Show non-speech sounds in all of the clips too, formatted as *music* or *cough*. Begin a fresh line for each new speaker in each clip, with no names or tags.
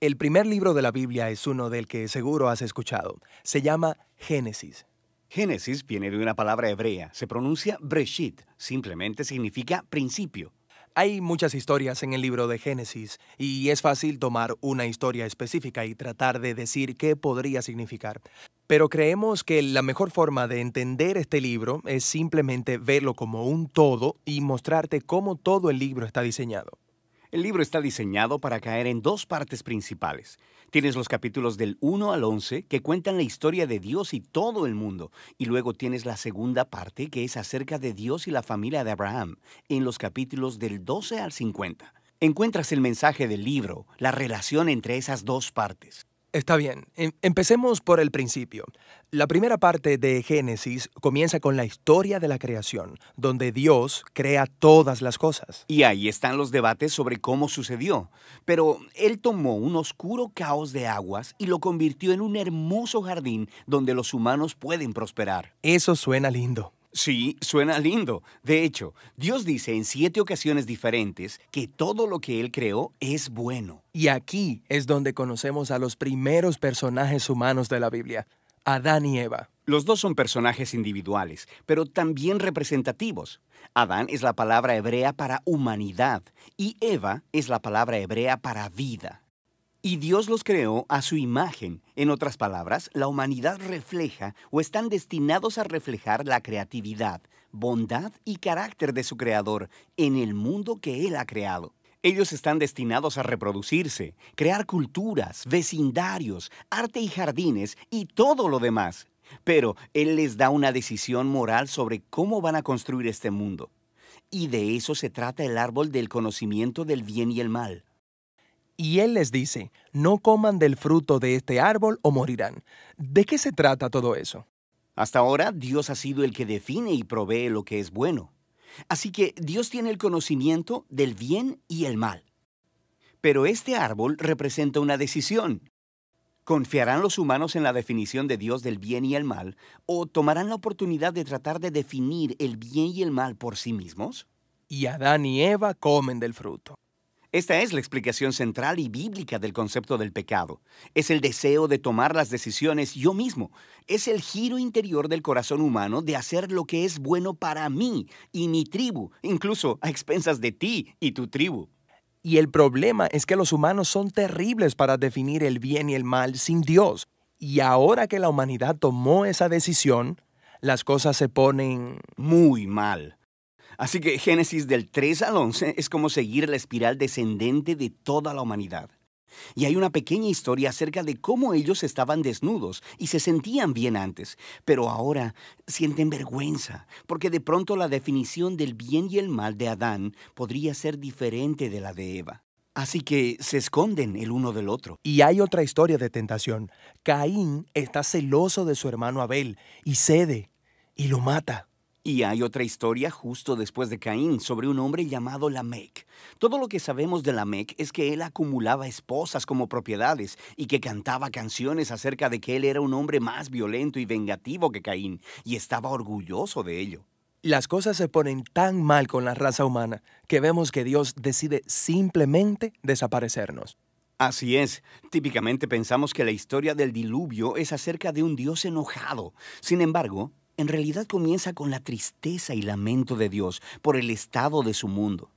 El primer libro de la Biblia es uno del que seguro has escuchado. Se llama Génesis. Génesis viene de una palabra hebrea. Se pronuncia Breshit. Simplemente significa
principio. Hay muchas historias en el libro de Génesis y es fácil tomar una historia específica y tratar de decir qué podría significar. Pero creemos que la mejor forma de entender este libro es simplemente verlo como un todo y mostrarte cómo todo el libro está diseñado. El libro está diseñado para caer en dos partes
principales. Tienes los capítulos del 1 al 11 que cuentan la historia de Dios y todo el mundo, y luego tienes la segunda parte que es acerca de Dios y la familia de Abraham, en los capítulos del 12 al 50. Encuentras el mensaje del libro, la relación
entre esas dos partes. Está bien, em, empecemos por el principio. La primera parte de Génesis comienza con la historia de la creación, donde Dios crea todas las cosas.
Y ahí están los debates sobre cómo sucedió. Pero Él tomó un oscuro caos de aguas y lo convirtió en un hermoso jardín donde los humanos pueden prosperar.
Eso suena lindo.
Sí, suena lindo. De hecho, Dios dice en siete ocasiones diferentes que todo lo que Él creó es bueno.
Y aquí es donde conocemos a los primeros personajes humanos de la Biblia, Adán y Eva. Los dos son personajes individuales, pero también representativos. Adán es la palabra
hebrea para humanidad y Eva es la palabra hebrea para vida. Y Dios los creó a su imagen. En otras palabras, la humanidad refleja o están destinados a reflejar la creatividad, bondad y carácter de su Creador en el mundo que Él ha creado. Ellos están destinados a reproducirse, crear culturas, vecindarios, arte y jardines y todo lo demás. Pero Él les da una decisión moral sobre cómo van a construir este mundo. Y de
eso se trata el árbol del conocimiento del bien y el mal y él les dice, no coman del fruto de este árbol o morirán. ¿De qué se trata todo eso? Hasta ahora Dios ha sido el que define y provee lo que es bueno. Así que Dios
tiene el conocimiento del bien y el mal. Pero este árbol representa una decisión. ¿Confiarán los humanos en la definición de Dios del bien y el mal o tomarán la oportunidad de tratar de definir el bien y el mal por sí mismos? Y Adán y Eva comen del fruto. Esta es la explicación central y bíblica del concepto del pecado. Es el deseo de tomar las decisiones yo mismo. Es el giro interior del corazón humano de hacer lo que es bueno para mí y mi tribu, incluso
a expensas de ti y tu tribu. Y el problema es que los humanos son terribles para definir el bien y el mal sin Dios. Y ahora que la humanidad tomó esa decisión, las cosas se ponen muy mal. Así que Génesis
del 3 al 11 es como seguir la espiral descendente de toda la humanidad. Y hay una pequeña historia acerca de cómo ellos estaban desnudos y se sentían bien antes, pero ahora sienten vergüenza, porque de pronto la definición del bien y el mal de Adán podría ser diferente de la de Eva. Así que se esconden el uno del otro.
Y hay otra historia de tentación. Caín está celoso de su hermano Abel y cede y lo mata.
Y hay otra historia justo después de Caín sobre un hombre llamado Lamec. Todo lo que sabemos de Lamec es que él acumulaba esposas como propiedades y que cantaba canciones acerca de que él era un hombre más violento y vengativo que Caín y estaba orgulloso de ello.
Las cosas se ponen tan mal con la raza humana que vemos que Dios decide simplemente desaparecernos.
Así es, típicamente pensamos que la historia del diluvio es acerca de un Dios enojado. Sin embargo, en realidad comienza con la tristeza y lamento de Dios por el estado de su mundo.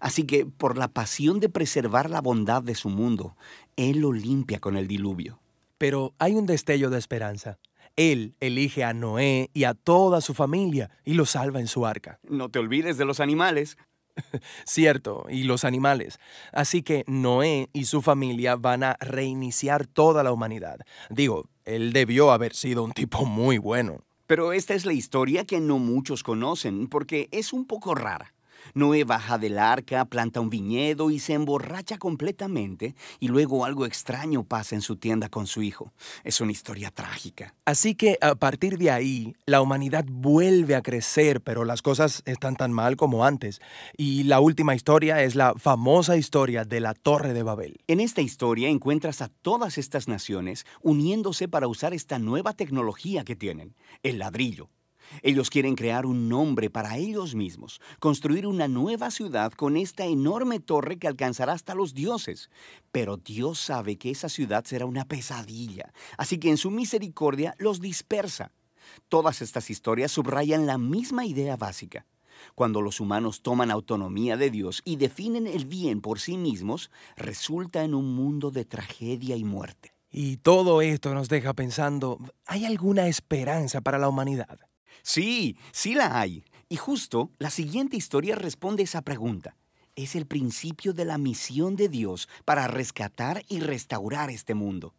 Así que por la pasión de preservar la bondad de su mundo, Él
lo limpia con el diluvio. Pero hay un destello de esperanza. Él elige a Noé y a toda su familia y lo salva en su arca. No te olvides de los animales. *laughs* Cierto, y los animales. Así que Noé y su familia van a reiniciar toda la humanidad. Digo, él debió haber sido un tipo muy bueno. Pero esta es la historia que no muchos conocen porque es
un poco rara. Noé baja del arca, planta un viñedo y se emborracha completamente y luego algo
extraño pasa en su tienda con su hijo.
Es una historia trágica.
Así que a partir de ahí, la humanidad vuelve a crecer, pero las cosas están tan mal como antes. Y la última historia es la famosa historia de la Torre de Babel. En esta historia
encuentras a todas estas naciones uniéndose para usar esta nueva tecnología que tienen, el ladrillo. Ellos quieren crear un nombre para ellos mismos, construir una nueva ciudad con esta enorme torre que alcanzará hasta los dioses. Pero Dios sabe que esa ciudad será una pesadilla, así que en su misericordia los dispersa. Todas estas historias subrayan la misma idea básica. Cuando los humanos toman autonomía de Dios y definen el bien por sí mismos, resulta en un mundo de
tragedia y muerte. Y todo esto nos deja pensando, ¿hay alguna esperanza para la humanidad? Sí, sí la hay. Y justo la siguiente historia responde
esa pregunta. Es el principio de la misión de Dios para rescatar y
restaurar este mundo.